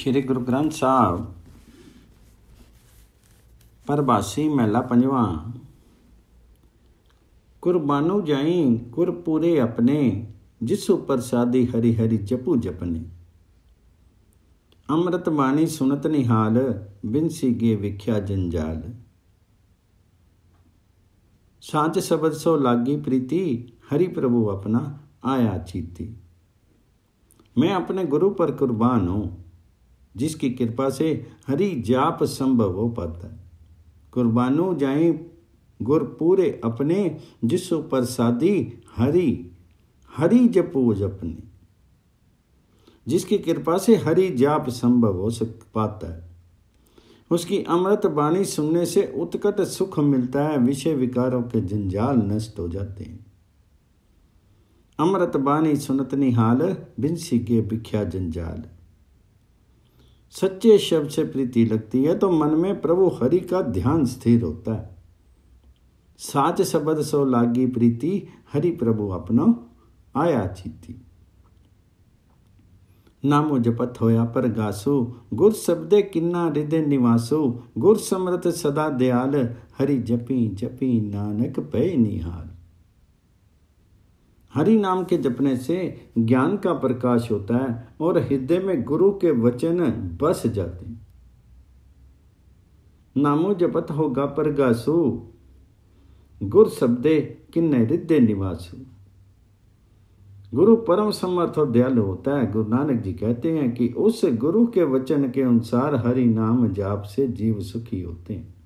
श्री गुरु ग्रंथ साहब परवासी महला पंजां कुरबानो जाई कुर पूरे अपने जिस उपर सादी हरी हरी जपू जपने अमृत बाणी सुनत निहाल बिनसी गे विख्या जंजाल सांच सबद सो लागी प्रीति हरि प्रभु अपना आया चीती मैं अपने गुरु पर कुर्बान हूँ जिसकी कृपा से हरि जाप संभव हो पाता है कुर्बानो जाए गुर पूरे अपने जिस प्रसादी हरि हरि जपो जपने जिसकी कृपा से हरि जाप संभव हो सक पाता है उसकी अमृत वाणी सुनने से उत्कट सुख मिलता है विषय विकारों के जंजाल नष्ट हो जाते हैं अमृत वाणी सुनत निहाल बिंसी के विख्या जंजाल सच्चे शब्द से प्रीति लगती है तो मन में प्रभु हरि का ध्यान स्थिर होता है साच शब्द सो लागी प्रीति हरि प्रभु अपनो आया चीती नामो जपत होया पर गासो गुर शब्दे किन्ना हृदय निवासु गुर समृत सदा दयाल हरि जपी जपी नानक पे निहाल हरि नाम के जपने से ज्ञान का प्रकाश होता है और हृदय में गुरु के वचन बस जाते हैं नामो जपत होगा परगासु गुर शब्दे किन्ने हृदय निवासु गुरु परम समर्थ और दयालु होता है गुरु नानक जी कहते हैं कि उस गुरु के वचन के अनुसार हरि नाम जाप से जीव सुखी होते हैं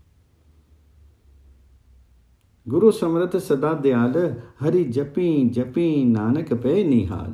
ਗੁਰੂ ਸਮਰਤ ਸਦਾ ਦਿਆਲ ਹਰੀ ਜਪੀ ਜਪੀ ਨਾਨਕ ਪੈ ਨਿਹਾਲ